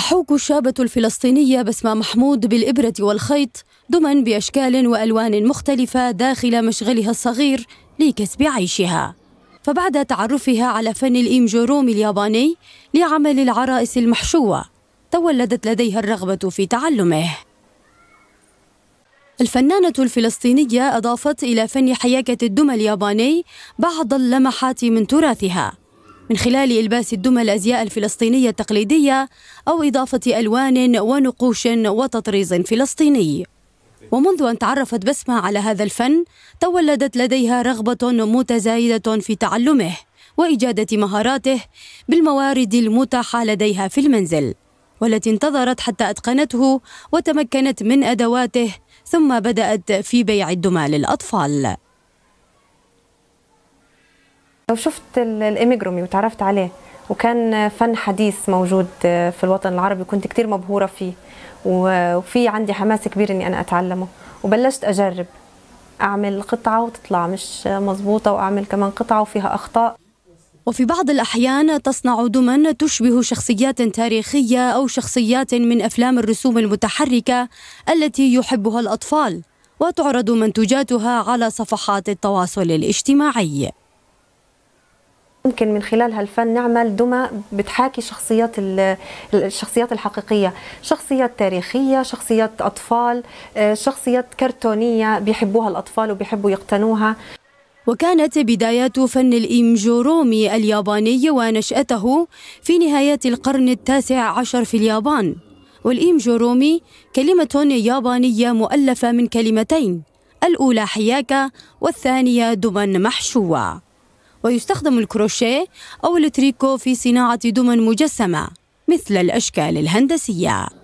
تحوك الشابة الفلسطينية بسمة محمود بالإبرة والخيط دما بأشكال وألوان مختلفة داخل مشغلها الصغير لكسب عيشها فبعد تعرفها على فن الإيمجوروم الياباني لعمل العرائس المحشوة تولدت لديها الرغبة في تعلمه الفنانة الفلسطينية أضافت إلى فن حياكة الدمى الياباني بعض اللمحات من تراثها من خلال إلباس الدمى الأزياء الفلسطينية التقليدية أو إضافة ألوان ونقوش وتطريز فلسطيني ومنذ أن تعرفت بسمة على هذا الفن تولدت لديها رغبة متزايدة في تعلمه وإجادة مهاراته بالموارد المتاحة لديها في المنزل والتي انتظرت حتى أتقنته وتمكنت من أدواته ثم بدأت في بيع الدمى للأطفال لو شفت الإيميجرومي وتعرفت عليه وكان فن حديث موجود آه، في الوطن العربي كنت كتير مبهورة فيه وفي عندي حماس كبير إني أنا أتعلمه وبلشت أجرب أعمل قطعة وتطلع مش مظبوطة وأعمل كمان قطعة وفيها أخطاء وفي بعض الأحيان تصنع دما تشبه شخصيات تاريخية أو شخصيات من أفلام الرسوم المتحركة التي يحبها الأطفال وتعرض منتوجاتها على صفحات التواصل الاجتماعي ممكن من خلال هالفن نعمل دمى بتحاكي شخصيات الشخصيات الحقيقيه، شخصيات تاريخيه، شخصيات اطفال، آه، شخصيات كرتونيه بيحبوها الاطفال وبيحبوا يقتنوها. وكانت بدايات فن الإيمجورومي الياباني ونشأته في نهاية القرن التاسع عشر في اليابان والإيمجورومي كلمة يابانية مؤلفة من كلمتين الأولى حياكة والثانية دما محشوة ويستخدم الكروشيه أو التريكو في صناعة دمى مجسمة مثل الأشكال الهندسية